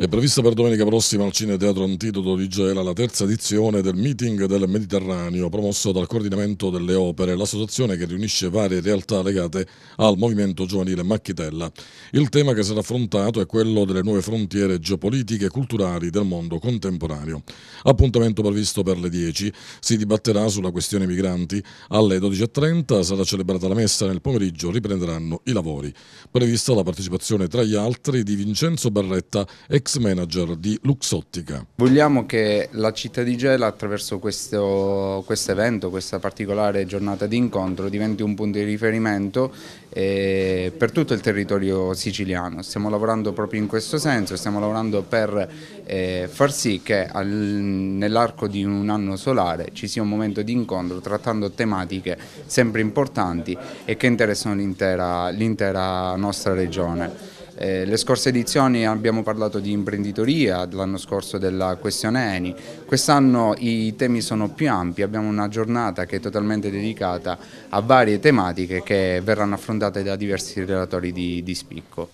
È prevista per domenica prossima al Cine Teatro Antidoto di Gela la terza edizione del Meeting del Mediterraneo, promosso dal Coordinamento delle Opere, l'associazione che riunisce varie realtà legate al movimento giovanile Macchitella. Il tema che sarà affrontato è quello delle nuove frontiere geopolitiche e culturali del mondo contemporaneo. Appuntamento previsto per le 10. Si dibatterà sulla questione migranti. Alle 12.30 sarà celebrata la messa e nel pomeriggio riprenderanno i lavori. Prevista la partecipazione tra gli altri di Vincenzo Barretta, ex manager di Luxottica. Vogliamo che la città di Gela attraverso questo quest evento, questa particolare giornata di incontro diventi un punto di riferimento eh, per tutto il territorio siciliano. Stiamo lavorando proprio in questo senso, stiamo lavorando per eh, far sì che nell'arco di un anno solare ci sia un momento di incontro trattando tematiche sempre importanti e che interessano l'intera nostra regione. Eh, le scorse edizioni abbiamo parlato di imprenditoria, l'anno scorso della questione ENI, quest'anno i temi sono più ampi, abbiamo una giornata che è totalmente dedicata a varie tematiche che verranno affrontate da diversi relatori di, di spicco.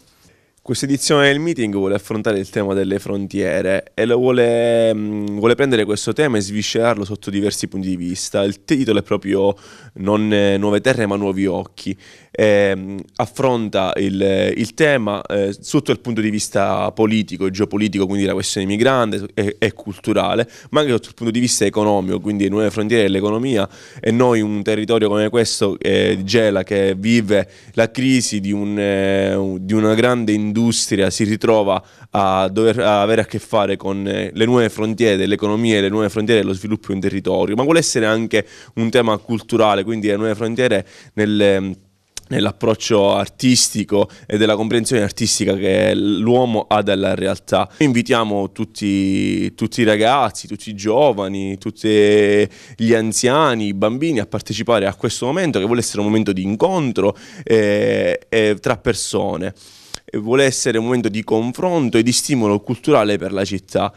Questa edizione del meeting vuole affrontare il tema delle frontiere e vuole, mm, vuole, prendere questo tema e sviscerarlo sotto diversi punti di vista. Il titolo è proprio Non eh, nuove terre ma nuovi occhi. E, eh, affronta il, eh, il tema eh, sotto il punto di vista politico e geopolitico, quindi la questione migrante e, e, culturale, ma anche sotto il punto di vista economico, quindi nuove frontiere dell'economia e noi un territorio come questo eh, gela che vive la crisi di, un, eh, di una grande industria l'industria si ritrova a dover a avere a che fare con eh, le nuove frontiere dell'economia e le nuove frontiere dello sviluppo in territorio, ma vuole essere anche un tema culturale, quindi le nuove frontiere nelle ehm, nell'approccio artistico e della comprensione artistica che l'uomo ha della realtà. Noi Invitiamo tutti, tutti, i ragazzi, tutti i giovani, tutti gli anziani, i bambini a partecipare a questo momento che vuole essere un momento di incontro eh, eh, tra persone vuole essere un momento di confronto e di stimolo culturale per la città.